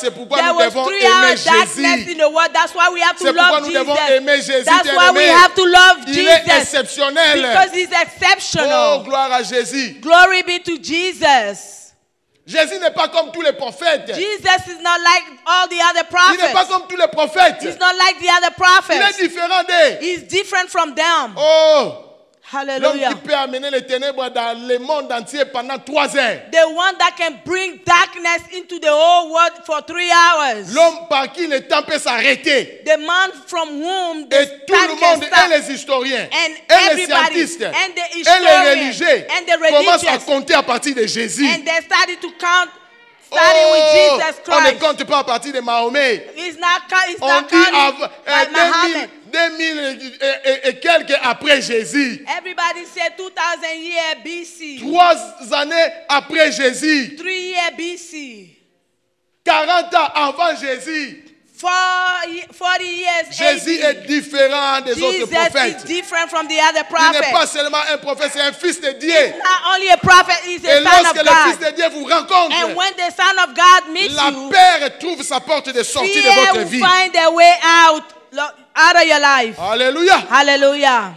gold, there was three hours darkness Jésus. in the world. That's why we have to love Jesus. That's why we have to love Il Jesus. Because he's exceptional. Oh, gloire à Jésus. Glory be to Jesus. Jésus n'est pas comme tous les prophètes. Jesus is not like all the other prophets. Il n'est pas comme tous les prophètes. He's not like the other prophets. Il est différent d'eux. He's different from them. Oh. L'homme qui peut amener les ténèbres dans le monde entier pendant trois heures. The one that can bring darkness into the whole world for three hours. L'homme par qui le temps peut s'arrêter. The man from whom the et tout le monde et les historiens et les scientifiques et les religieux commencent à compter à partir de Jésus. And they started to count Starting with oh, Jesus Christ. on ne compte pas à partir de Mahomet. It's not, it's on not 2000 et, et, et, quelques après Jésus. Everybody said 2000 years BC. Trois années après Jésus. Three years BC. 40 ans avant Jésus. 40 years Jésus est différent des Jesus autres prophètes. Is Different from the other prophets. Il n'est pas seulement un prophète, c'est un fils de Dieu. He's not only a prophet, he's a Et son lorsque of le God. fils de Dieu vous rencontre, And when the son of God meets la paix trouve sa porte de sortie de votre vie. Find a way out out of your life. Alléluia. Hallelujah.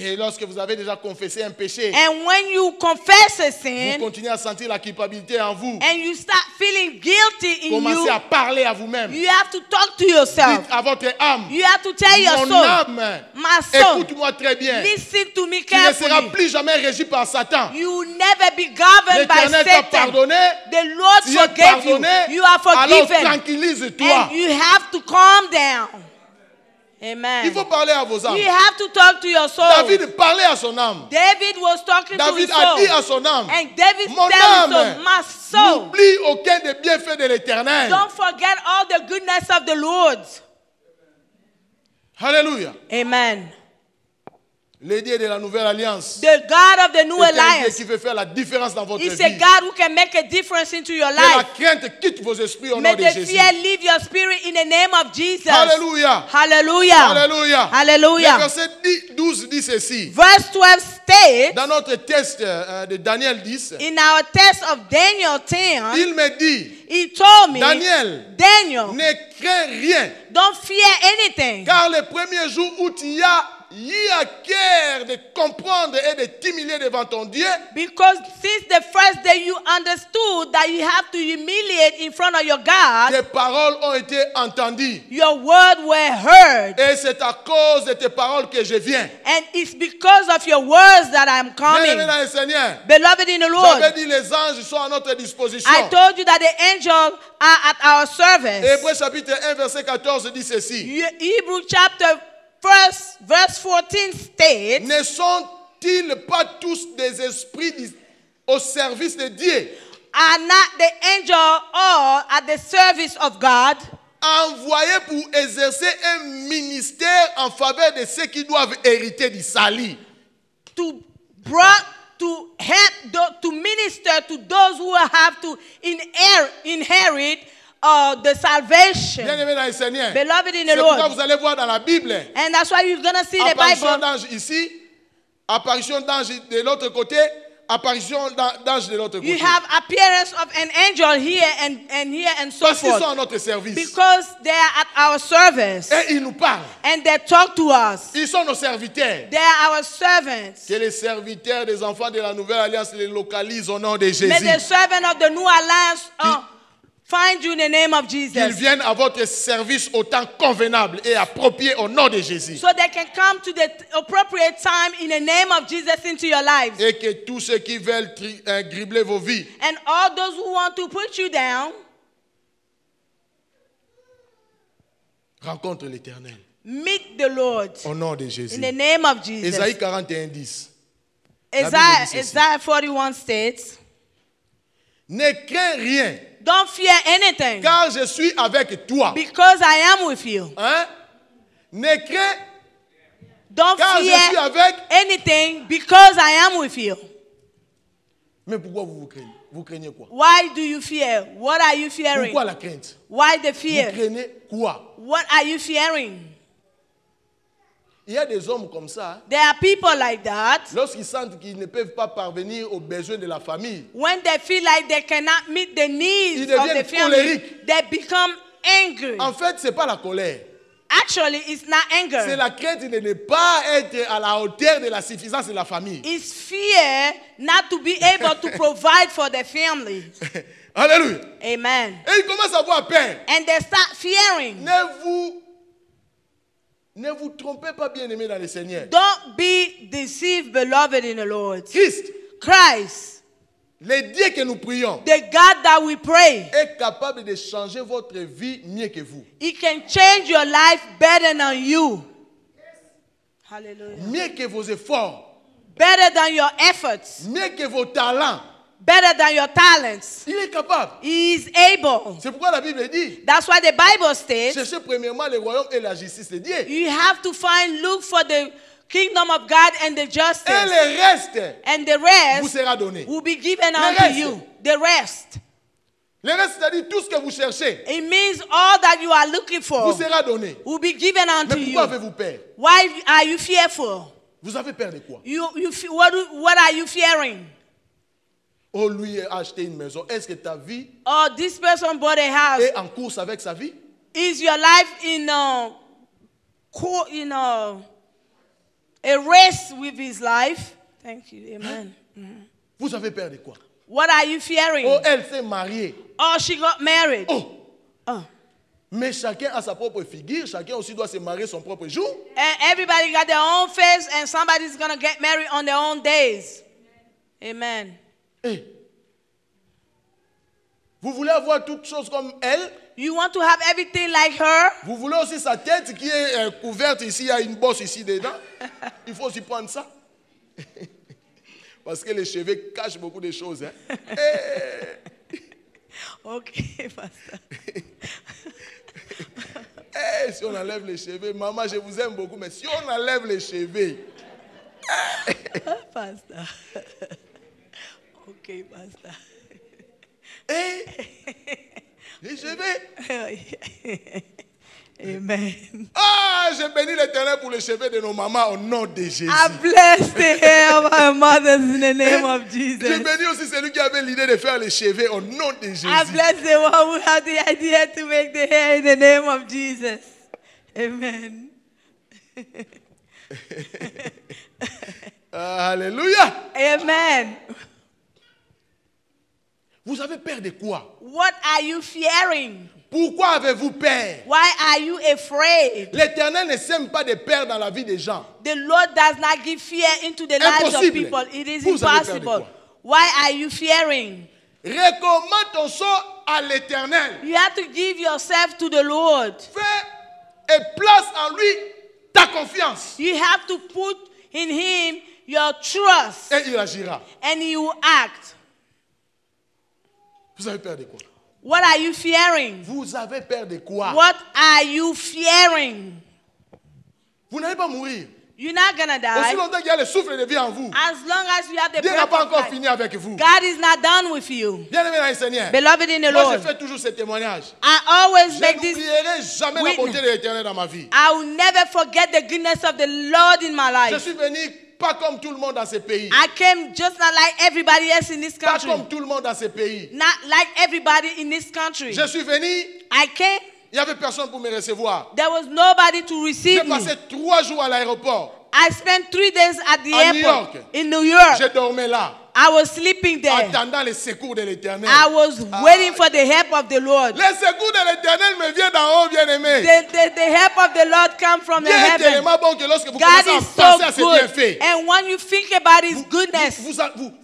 Et lorsque vous avez déjà confessé un péché, And when you confess a sin, vous continuez à sentir la culpabilité en vous. And you start feeling guilty in Commencez you, à parler à vous-même. You have to talk to yourself. Dites à votre âme. You have to tell your Mon soul, écoute-moi très bien. Listen to me carefully. Tu ne seras plus jamais régi par Satan. You never be governed by Satan. t'a pardonné. The Lord forgave pardonné, you. You are forgiven. Alors tranquillise-toi. And you have to calm down. Amen. Il faut parler à vos âmes. You have to talk to your soul. David parlait à son âme. David was talking David to his soul. David a dit à son âme. And David Mon âme, n'oublie aucun des bienfaits de l'Éternel. Don't forget all the goodness of the Lord. Hallelujah. Amen. Le Dieu de la nouvelle alliance. The God of the new alliance. Dieu qui veut faire la différence dans votre It's vie. It's a God who can make a difference into your life. Que la crainte quitte vos esprits au May nom de Jésus. May the fear leave your spirit in the name of Jesus. Alléluia. Alléluia. Alléluia. Alléluia. Le verset 12 dit ceci. Verse 12 states. Dans notre test euh, euh, de Daniel 10. In our test of Daniel 10. Il me dit. He told me. Daniel. Daniel. Ne crains rien. Don't fear anything. Car les premiers jours où tu y as you are care de comprendre et de t'humilier devant ton Dieu. Because since the first day you understood that you have to humiliate in front of your God. Tes paroles ont été entendues. Your words were heard. Et c'est à cause de tes paroles que je viens. And it's because of your words that I'm coming. Bien Seigneur. Beloved in the Lord. J'avais dit les anges sont à notre disposition. I told you that the angels are at our service. Hébreux chapitre 1 verset 14 dit ceci. Hebrew chapter verse, verse 14 states Ne sont-ils pas tous des esprits au service de Dieu Are not the angel all at the service of God? envoyés pour exercer un ministère en faveur de ceux qui doivent hériter du salut. To brought to help to minister to those who have to inherit uh, the salvation. bien dans le Seigneur. Beloved in the Lord. Pourquoi vous allez voir dans la Bible. And that's why you're going to see apparition the Bible. ici, apparition d'ange de l'autre côté, apparition d'ange de l'autre côté. You have appearance of an angel here and, and here and so Parce forth. Parce qu'ils sont notre service. Because they are at our service. Et ils nous parlent. And they talk to us. Ils sont nos serviteurs. They are our servants. Que les serviteurs des enfants de la nouvelle alliance les localisent au nom de Jésus. May the servants of the new alliance. Qui, oh, Find you in the name of Jesus. Ils viennent à votre service au temps convenable et approprié au nom de Jésus. So they can come to the appropriate time in the name of Jesus into your lives. Et que tous ceux qui veulent euh, gribler vos vies. And all those who want to put you down. Rencontre l'Éternel. Meet the Lord. Au nom de Jésus. In the name of Jesus. Ésaïe 41 10. Esaïe 41 states. Ne crains rien. Don't fear anything. Car je suis avec toi. Because I am with you. Hein? Ne crains Don't car fear je suis avec anything because I am with you. Mais pourquoi vous vous craignez? Vous craignez quoi? Why do you fear? What are you fearing? Pourquoi la crainte? Why the fear? Vous craignez quoi? What are you fearing? Il y a des hommes comme ça. Hein. There are people like that. Lorsqu'ils sentent qu'ils ne peuvent pas parvenir aux besoins de la famille. When they feel like they cannot meet the needs of the family, colériques. they become angry. En fait, c'est pas la colère. Actually, it's not anger. C'est la crainte de ne pas être à la hauteur de la suffisance de la famille. It's fear not to be able to provide for the family. Alléluia. Amen. Et ils commencent à avoir peur. And they start fearing. Ne vous ne vous trompez pas, bien-aimés dans le Seigneur. Don't be deceived, beloved in the Lord. Christ. Christ. Le Dieu que nous prions the God that we pray, est capable de changer votre vie mieux que vous. He can change your life better than you. Hallelujah. Mieux que vos efforts. Better than your efforts. Mieux que vos talents. better than your talents. Il est capable. He is able. C'est pourquoi la Bible dit. That's why the Bible states. Cherchez premièrement le royaume et la justice de Dieu. You have to find, look for the kingdom of God and the justice. Et le reste. And the rest. Vous sera donné. Will be given le unto reste. you. The rest. Le reste, c'est-à-dire tout ce que vous cherchez. It means all that you are looking for. Vous sera donné. Will be given unto Mais pourquoi avez-vous peur? Why are you fearful? Vous avez peur de quoi? You, you, what, what are you fearing? Oh, lui a acheté une maison. Est-ce que ta vie oh, this person bought a house. est en course avec sa vie? Is your life in a, in a, a race with his life? Thank you. Hein? Amen. Vous avez peur de quoi? What are you fearing? Oh, elle s'est mariée. Oh, she got married. Oh. oh. Mais chacun a sa propre figure, chacun aussi doit se marier son propre jour. And eh, everybody got their own face and somebody's going to get married on their own days. Amen. Amen. Eh. Vous voulez avoir toutes choses comme elle? You want to have everything like her? Vous voulez aussi sa tête qui est euh, couverte ici, il y a une bosse ici dedans? Il faut aussi prendre ça. Parce que les cheveux cachent beaucoup de choses. Hein. Eh. Ok, pasteur. Eh, si on enlève les cheveux, maman, je vous aime beaucoup, mais si on enlève les cheveux. pasteur okay, Pastor. je vais. Amen. Ah, je bénis l'éternel pour les cheveux de nos mamans au nom de Jésus. I ah, bless the hair of our mothers in the name of Jesus. Je bénis aussi celui qui avait l'idée de faire les cheveux au nom de Jésus. I ah, bless the one who had the idea to make the hair in the name of Jesus. Amen. Alléluia. Amen. Vous avez peur de quoi? What are you fearing? Pourquoi avez-vous peur? Why are you afraid? L'Éternel ne sème pas de peur dans la vie des gens. The Lord does not give fear into the lives of people. It is impossible. Why are you fearing? à l'Éternel. You have to give yourself to the Lord. Fais et place en lui ta confiance. You have to put in him your trust. Et il agira. And he will act. Vous avez peur de quoi? What are you fearing? Vous avez peur de quoi? What are you fearing? Vous n'allez pas mourir. You're not gonna die. Aussi longtemps qu'il y a le souffle de vie en vous. As long as you have the Dieu n'a pas encore fini avec vous. God is not done with you. Bien-aimé dans le Seigneur. Beloved in the Moi, Lord. je fais toujours ce témoignage. I always make this. Je n'oublierai jamais witness. la bonté de l'Éternel dans ma vie. I will never forget the goodness of the Lord in my life. Je suis venu Pas comme tout le monde dans ce pays. I came just not like everybody else in this country. Pas comme tout le monde dans ce pays. Not like everybody in this country. Je suis venu. I came. Il y avait personne pour me recevoir. There was nobody to receive me. J'ai passé trois jours à l'aéroport. I spent three days at the à airport New in New York. Je dormais là. I was sleeping there. les secours de I was ah. waiting for the help of the Lord. Les secours de me haut, bien aimé. The, the, the, help of the Lord comes from the heaven. bon que vous God is so good. and when you think about His vous, goodness, vous,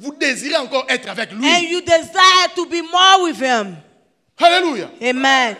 vous, vous être avec lui. And you desire to be more with Him. Hallelujah. Amen.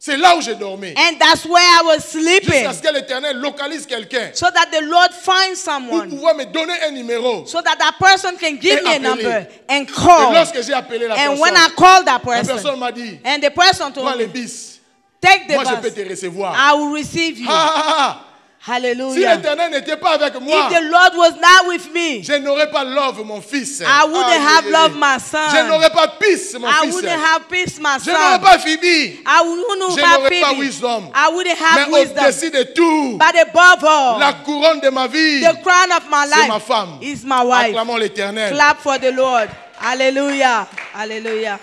C'est là où j'ai dormi. And that's where I was sleeping. Jusqu'à ce que l'Éternel localise quelqu'un. So that the Lord finds someone. Pour pouvoir me donner un numéro. So that that person can give me a number and call. Et lorsque j'ai appelé la and personne. when I called that person. La personne m'a dit. And the person told me. Prends me. le bis. Take the Moi, bus. je peux te recevoir. I will receive you. Ah, ah, ah. ah. Hallelujah. Si l'Éternel n'était pas avec moi, If the Lord was not with me, je n'aurais pas love mon fils. I wouldn't ah, have loved my son. Je n'aurais pas peace mon I fils. Wouldn't have peace, my son. Je n'aurais pas Phoebe. I wouldn't je n'aurais pas wisdom. I wouldn't have Mais au-dessus de tout, But above all, la couronne de ma vie, the crown of my life, c'est ma femme. Is my wife. Acclamons l'Éternel. Clap for the Lord. Alléluia. Alléluia.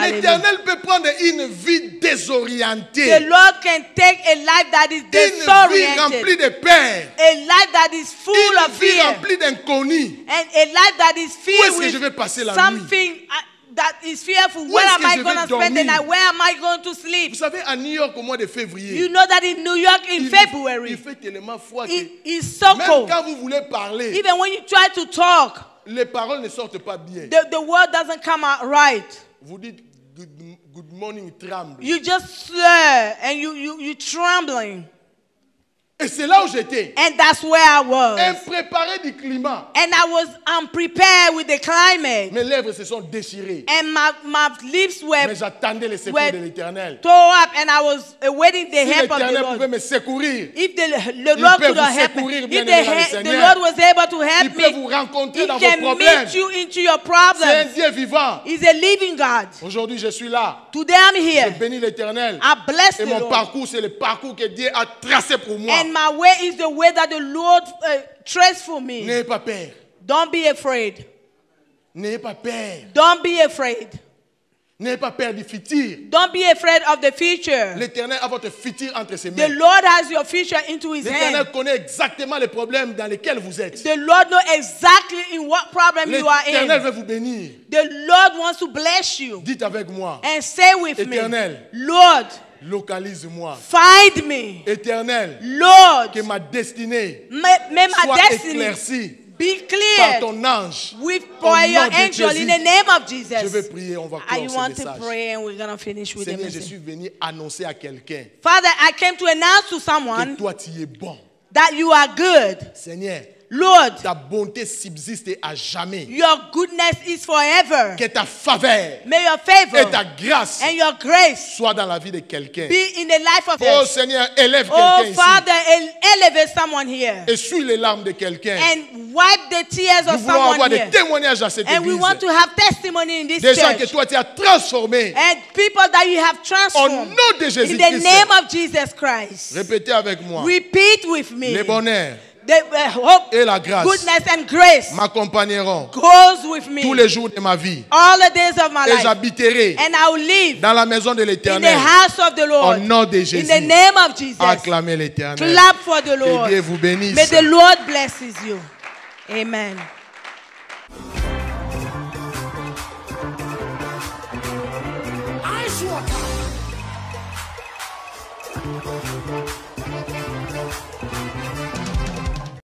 L'éternel peut prendre une vie désorientée. The Lord can take a life that is disoriented. Une vie remplie de peur. A life that is full une of fear. Une vie remplie d'inconnus. And a life that is filled with something uh, that is fearful. Where am I going to spend the night? Where am I going to sleep? Vous savez, à New York au mois de février. You know that in New York in il, February. Il fait tellement froid que so même cold. quand vous voulez parler. Even when you try to talk. Les paroles ne sortent pas bien. The, the word doesn't come out right. Vous dites good, good morning tremble. You just slur and you, you, you trembling. Et c'est là où j'étais. And that's where I was. Impréparé du climat. And I was unprepared um, with the climate. Mes lèvres se sont déchirées. And my, my lips were. Mais j'attendais les secours de l'Éternel. Tore up and I was awaiting the si help of the Lord. Si l'Éternel pouvait me secourir. If the, the Lord could help me. If the, the Lord was able to help me. Il peut vous rencontrer dans vos problèmes. meet you into your problems. C'est un Dieu vivant. He's a living God. Aujourd'hui, je suis là. Today I'm here. Je bénis l'Éternel. I bless Et the mon parcours, c'est le parcours que Dieu a tracé pour moi. And my way is the way that the Lord uh, for me. N'ayez pas peur. Don't be afraid. N'ayez pas peur. Don't be afraid. N'ayez pas peur du futur. Don't be afraid of the future. L'Éternel a votre futur entre ses mains. The Lord has your future into his hand. L'Éternel connaît exactement les problèmes dans lesquels vous êtes. The Lord knows exactly in what problem you are in. L'Éternel veut vous bénir. The Lord wants to bless you. Dites avec moi. And say with me. Éternel. Lord. Localise-moi. Find me. Éternel. Lord. Que ma destinée même soit éclaircie. Be clear. Par ton ange. With by your angel in the name of Jesus. Je vais prier, on va clore I ce want to pray and we're gonna finish with Seigneur, the je message. suis venu annoncer à quelqu'un. Father, I came to announce to someone que toi tu es bon. that you are good. Seigneur, Lord, ta bonté subsiste à jamais. Your goodness is forever. Que ta faveur May your favor et ta grâce and your grace soit dans la vie de quelqu'un. Be in the life of oh Seigneur, élève oh, quelqu'un Father, elevate someone here. Essuie les larmes de quelqu'un. And wipe the tears Nous of voulons someone avoir here. des témoignages à cette and église. We want to have testimony in this des church. gens que toi tu as transformés. And people that you have transformed. Au nom de Jésus in Christ. In the name of Jesus Christ. Répétez avec moi. Repeat with me. Le bonheur et la grâce m'accompagneront tous les jours de ma vie. et j'habiterai dans la maison de l'Éternel au nom de Jésus. Acclamez l'Éternel. Que Dieu vous bénisse. May the Lord Amen.